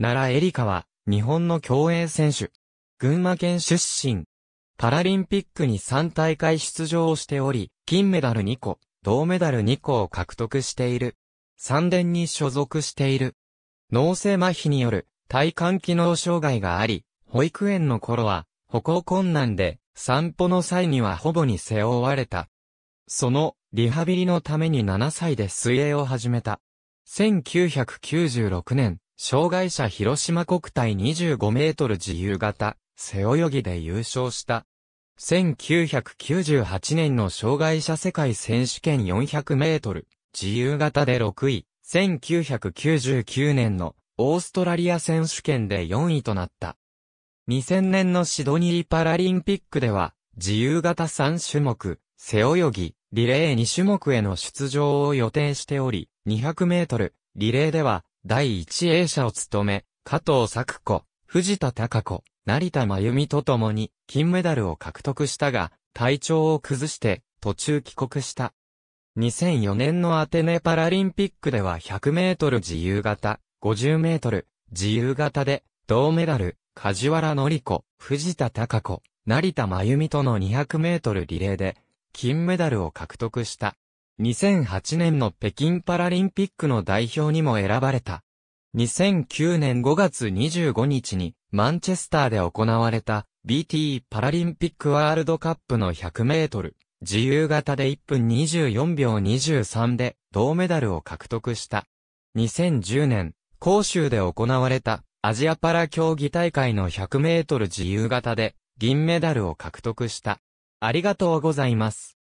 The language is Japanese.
奈良エリカは、日本の競泳選手。群馬県出身。パラリンピックに3大会出場をしており、金メダル2個、銅メダル2個を獲得している。三電に所属している。脳性麻痺による体幹機能障害があり、保育園の頃は歩行困難で散歩の際にはほぼに背負われた。そのリハビリのために7歳で水泳を始めた。1996年、障害者広島国体25メートル自由形、背泳ぎで優勝した。1998年の障害者世界選手権400メートル、自由形で6位、1999年のオーストラリア選手権で4位となった。2000年のシドニーパラリンピックでは、自由形3種目、背泳ぎ、リレー2種目への出場を予定しており、200メートル、リレーでは、第一泳者を務め、加藤作子、藤田隆子、成田真由美と共に金メダルを獲得したが、体調を崩して途中帰国した。2004年のアテネパラリンピックでは100メートル自由形、50メートル自由形で銅メダル、梶原則子、藤田隆子、成田真由美との200メートルリレーで金メダルを獲得した。2008年の北京パラリンピックの代表にも選ばれた。2009年5月25日にマンチェスターで行われた BT パラリンピックワールドカップの100メートル自由形で1分24秒23で銅メダルを獲得した。2010年、杭州で行われたアジアパラ競技大会の100メートル自由形で銀メダルを獲得した。ありがとうございます。